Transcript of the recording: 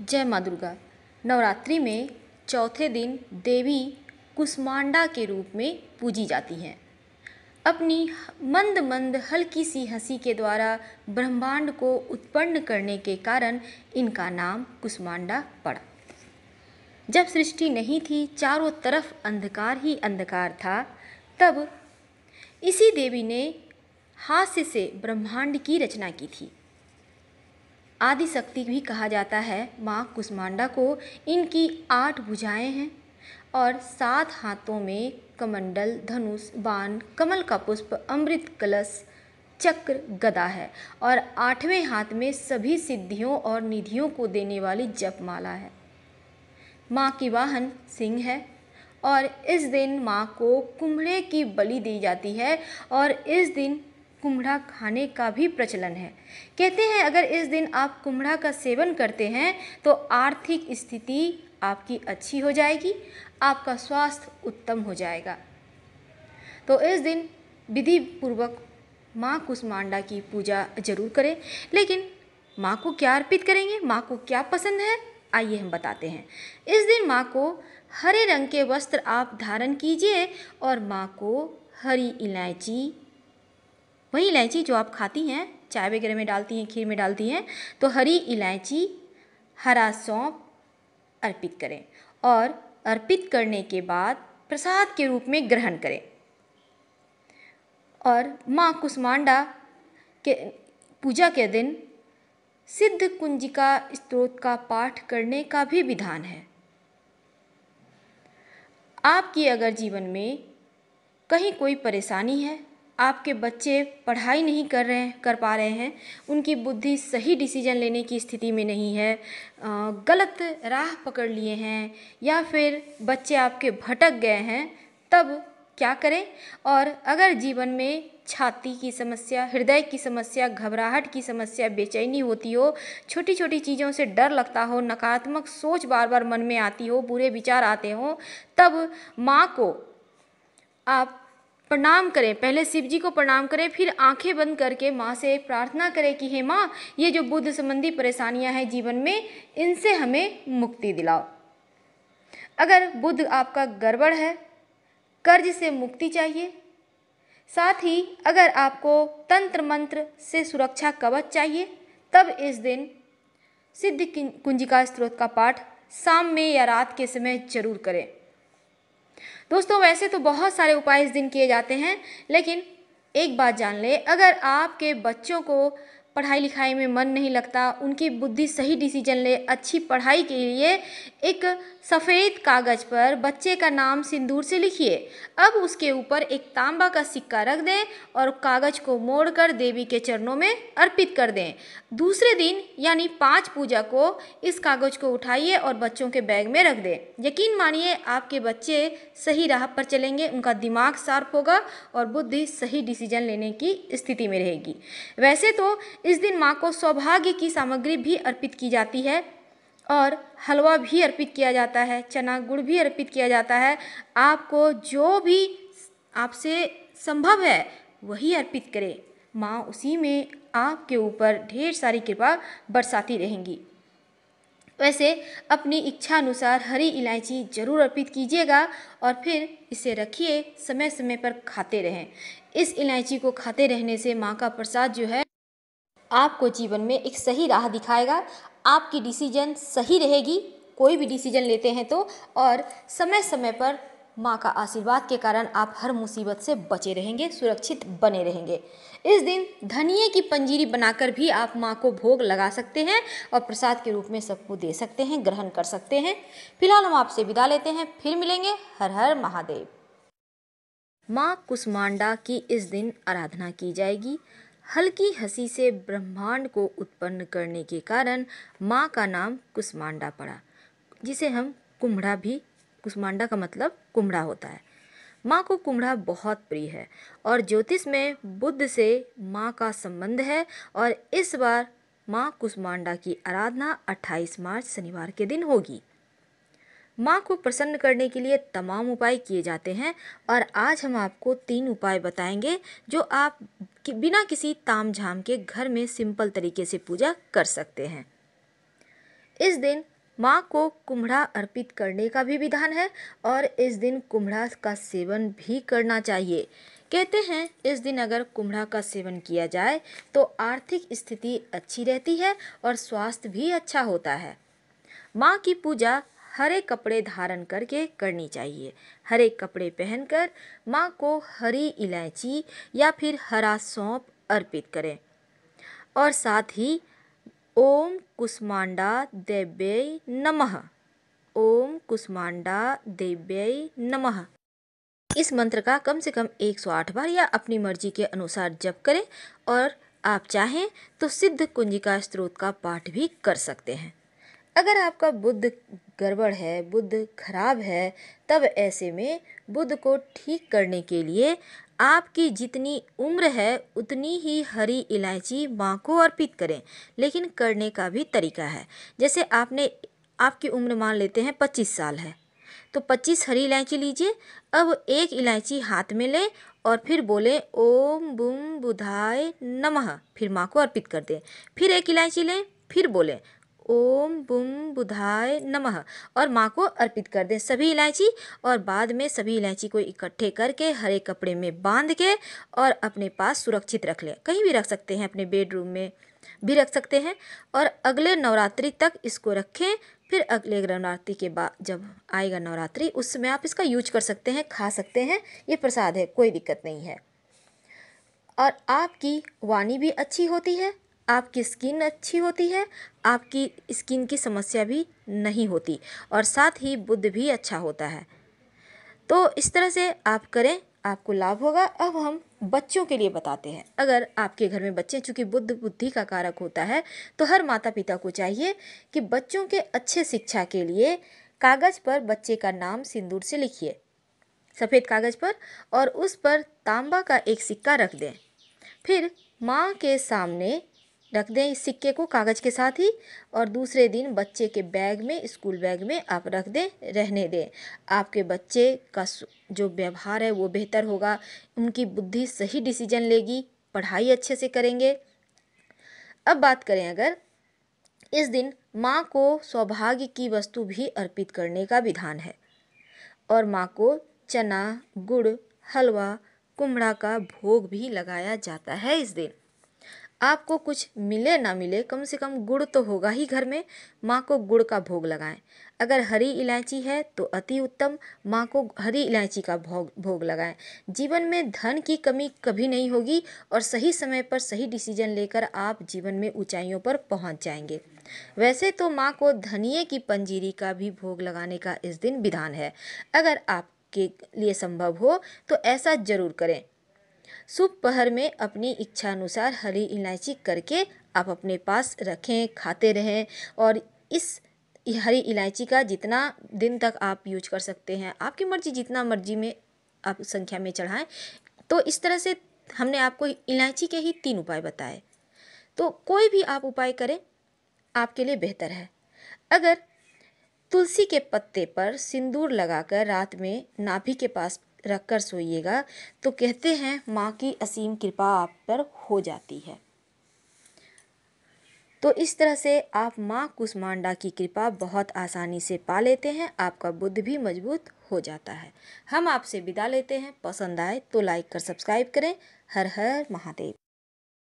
जय माँ दुर्गा नवरात्रि में चौथे दिन देवी कुष्मांडा के रूप में पूजी जाती हैं अपनी मंद मंद हल्की सी हंसी के द्वारा ब्रह्मांड को उत्पन्न करने के कारण इनका नाम कुष्मांडा पड़ा जब सृष्टि नहीं थी चारों तरफ अंधकार ही अंधकार था तब इसी देवी ने हास्य से ब्रह्मांड की रचना की थी आदिशक्ति भी कहा जाता है माँ कुष्मांडा को इनकी आठ भुजाएं हैं और सात हाथों में कमंडल धनुष बाण कमल का पुष्प अमृत कलश चक्र गदा है और आठवें हाथ में सभी सिद्धियों और निधियों को देने वाली जपमाला है माँ की वाहन सिंह है और इस दिन माँ को कुम्हड़े की बलि दी जाती है और इस दिन कुम्हड़ा खाने का भी प्रचलन है कहते हैं अगर इस दिन आप कुम्हड़ा का सेवन करते हैं तो आर्थिक स्थिति आपकी अच्छी हो जाएगी आपका स्वास्थ्य उत्तम हो जाएगा तो इस दिन विधि पूर्वक माँ कुष्मांडा की पूजा जरूर करें लेकिन माँ को क्या अर्पित करेंगे माँ को क्या पसंद है आइए हम बताते हैं इस दिन माँ को हरे रंग के वस्त्र आप धारण कीजिए और माँ को हरी इलायची वही इलायची जो आप खाती हैं चाय वगैरह में डालती हैं खीर में डालती हैं तो हरी इलायची हरा सौंप अर्पित करें और अर्पित करने के बाद प्रसाद के रूप में ग्रहण करें और माँ कुसमांडा के पूजा के दिन सिद्ध कुंजिका स्त्रोत का पाठ करने का भी विधान है आपकी अगर जीवन में कहीं कोई परेशानी है आपके बच्चे पढ़ाई नहीं कर रहे कर पा रहे हैं उनकी बुद्धि सही डिसीजन लेने की स्थिति में नहीं है गलत राह पकड़ लिए हैं या फिर बच्चे आपके भटक गए हैं तब क्या करें और अगर जीवन में छाती की समस्या हृदय की समस्या घबराहट की समस्या बेचैनी होती हो छोटी छोटी चीज़ों से डर लगता हो नकारात्मक सोच बार बार मन में आती हो बुरे विचार आते हों तब माँ को आप प्रणाम करें पहले शिव जी को प्रणाम करें फिर आंखें बंद करके माँ से प्रार्थना करें कि हे माँ ये जो बुद्ध संबंधी परेशानियाँ हैं जीवन में इनसे हमें मुक्ति दिलाओ अगर बुद्ध आपका गड़बड़ है कर्ज से मुक्ति चाहिए साथ ही अगर आपको तंत्र मंत्र से सुरक्षा कवच चाहिए तब इस दिन सिद्ध कुंजिका स्त्रोत का पाठ शाम में या रात के समय जरूर करें दोस्तों वैसे तो बहुत सारे उपाय इस दिन किए जाते हैं लेकिन एक बात जान ले अगर आपके बच्चों को पढ़ाई लिखाई में मन नहीं लगता उनकी बुद्धि सही डिसीजन ले अच्छी पढ़ाई के लिए एक सफ़ेद कागज़ पर बच्चे का नाम सिंदूर से लिखिए अब उसके ऊपर एक तांबा का सिक्का रख दें और कागज़ को मोड़कर देवी के चरणों में अर्पित कर दें दूसरे दिन यानी पाँच पूजा को इस कागज़ को उठाइए और बच्चों के बैग में रख दें यकीन मानिए आपके बच्चे सही राह पर चलेंगे उनका दिमाग शार्प होगा और बुद्धि सही डिसीजन लेने की स्थिति में रहेगी वैसे तो इस दिन माँ को सौभाग्य की सामग्री भी अर्पित की जाती है और हलवा भी अर्पित किया जाता है चना गुड़ भी अर्पित किया जाता है आपको जो भी आपसे संभव है वही अर्पित करें माँ उसी में आपके ऊपर ढेर सारी कृपा बरसाती रहेंगी वैसे अपनी इच्छा अनुसार हरी इलायची जरूर अर्पित कीजिएगा और फिर इसे रखिए समय समय पर खाते रहें इस इलायची को खाते रहने से माँ का प्रसाद जो है आपको जीवन में एक सही राह दिखाएगा आपकी डिसीजन सही रहेगी कोई भी डिसीजन लेते हैं तो और समय समय पर माँ का आशीर्वाद के कारण आप हर मुसीबत से बचे रहेंगे सुरक्षित बने रहेंगे इस दिन धनिए की पंजीरी बनाकर भी आप माँ को भोग लगा सकते हैं और प्रसाद के रूप में सबको दे सकते हैं ग्रहण कर सकते हैं फिलहाल हम आपसे विदा लेते हैं फिर मिलेंगे हर हर महादेव माँ कुसमांडा की इस दिन आराधना की जाएगी हल्की हंसी से ब्रह्मांड को उत्पन्न करने के कारण माँ का नाम कुष्मांडा पड़ा जिसे हम कुम्हड़ा भी कुष्मांडा का मतलब कुम्हड़ा होता है माँ को कुम्हड़ा बहुत प्रिय है और ज्योतिष में बुद्ध से माँ का संबंध है और इस बार माँ कुष्मांडा की आराधना 28 मार्च शनिवार के दिन होगी माँ को प्रसन्न करने के लिए तमाम उपाय किए जाते हैं और आज हम आपको तीन उपाय बताएंगे जो आप कि बिना किसी ताम झाम के घर में सिंपल तरीके से पूजा कर सकते हैं इस दिन माँ को कुम्हरा अर्पित करने का भी विधान है और इस दिन कुम्हड़ा का सेवन भी करना चाहिए कहते हैं इस दिन अगर कुम्हड़ा का सेवन किया जाए तो आर्थिक स्थिति अच्छी रहती है और स्वास्थ्य भी अच्छा होता है माँ की पूजा हरे कपड़े धारण करके करनी चाहिए हरे कपड़े पहनकर माँ को हरी इलायची या फिर हरा सौंप अर्पित करें और साथ ही ओम कुष्मांडा देव्यै नमः ओम कुष्मांडा देव्यय नमः इस मंत्र का कम से कम 108 बार या अपनी मर्जी के अनुसार जप करें और आप चाहें तो सिद्ध कुंजिका स्त्रोत का पाठ भी कर सकते हैं अगर आपका बुद्ध गड़बड़ है बुद्ध खराब है तब ऐसे में बुद्ध को ठीक करने के लिए आपकी जितनी उम्र है उतनी ही हरी इलायची माँ को अर्पित करें लेकिन करने का भी तरीका है जैसे आपने आपकी उम्र मान लेते हैं पच्चीस साल है तो पच्चीस हरी इलायची लीजिए अब एक इलायची हाथ में लें और फिर बोले ओम बुम बुधाय नमः फिर माँ को अर्पित कर दें फिर एक इलायची लें फिर बोले ओम बुम बुधाय नमः और माँ को अर्पित कर दें सभी इलायची और बाद में सभी इलायची को इकट्ठे करके हरे कपड़े में बांध के और अपने पास सुरक्षित रख लें कहीं भी रख सकते हैं अपने बेडरूम में भी रख सकते हैं और अगले नवरात्रि तक इसको रखें फिर अगले नवरात्रि के बाद जब आएगा नवरात्रि उस समय आप इसका यूज कर सकते हैं खा सकते हैं ये प्रसाद है कोई दिक्कत नहीं है और आपकी वाणी भी अच्छी होती है आपकी स्किन अच्छी होती है आपकी स्किन की समस्या भी नहीं होती और साथ ही बुद्ध भी अच्छा होता है तो इस तरह से आप करें आपको लाभ होगा अब हम बच्चों के लिए बताते हैं अगर आपके घर में बच्चे चूँकि बुद्ध बुद्धि का कारक होता है तो हर माता पिता को चाहिए कि बच्चों के अच्छे शिक्षा के लिए कागज़ पर बच्चे का नाम सिंदूर से लिखिए सफ़ेद कागज़ पर और उस पर तांबा का एक सिक्का रख दें फिर माँ के सामने रख दें इस सिक्के को कागज़ के साथ ही और दूसरे दिन बच्चे के बैग में स्कूल बैग में आप रख दें रहने दें आपके बच्चे का जो व्यवहार है वो बेहतर होगा उनकी बुद्धि सही डिसीजन लेगी पढ़ाई अच्छे से करेंगे अब बात करें अगर इस दिन माँ को सौभाग्य की वस्तु भी अर्पित करने का विधान है और माँ को चना गुड़ हलवा कुमड़ा का भोग भी लगाया जाता है इस दिन आपको कुछ मिले ना मिले कम से कम गुड़ तो होगा ही घर में माँ को गुड़ का भोग लगाएं अगर हरी इलायची है तो अति उत्तम माँ को हरी इलायची का भोग भोग लगाएं जीवन में धन की कमी कभी नहीं होगी और सही समय पर सही डिसीजन लेकर आप जीवन में ऊंचाइयों पर पहुंच जाएंगे वैसे तो माँ को धनिए की पंजीरी का भी भोग लगाने का इस दिन विधान है अगर आपके लिए संभव हो तो ऐसा जरूर करें सुबह पहर में अपनी इच्छानुसार हरी इलायची करके आप अपने पास रखें खाते रहें और इस हरी इलायची का जितना दिन तक आप यूज कर सकते हैं आपकी मर्जी जितना मर्जी में आप संख्या में चढ़ाएं तो इस तरह से हमने आपको इलायची के ही तीन उपाय बताए तो कोई भी आप उपाय करें आपके लिए बेहतर है अगर तुलसी के पत्ते पर सिंदूर लगाकर रात में नाभि के पास रख कर सोइएगा तो कहते हैं माँ की असीम कृपा आप पर हो जाती है तो इस तरह से आप माँ कुष्मांडा की कृपा बहुत आसानी से पा लेते हैं आपका बुद्ध भी मजबूत हो जाता है हम आपसे विदा लेते हैं पसंद आए तो लाइक कर सब्सक्राइब करें हर हर महादेव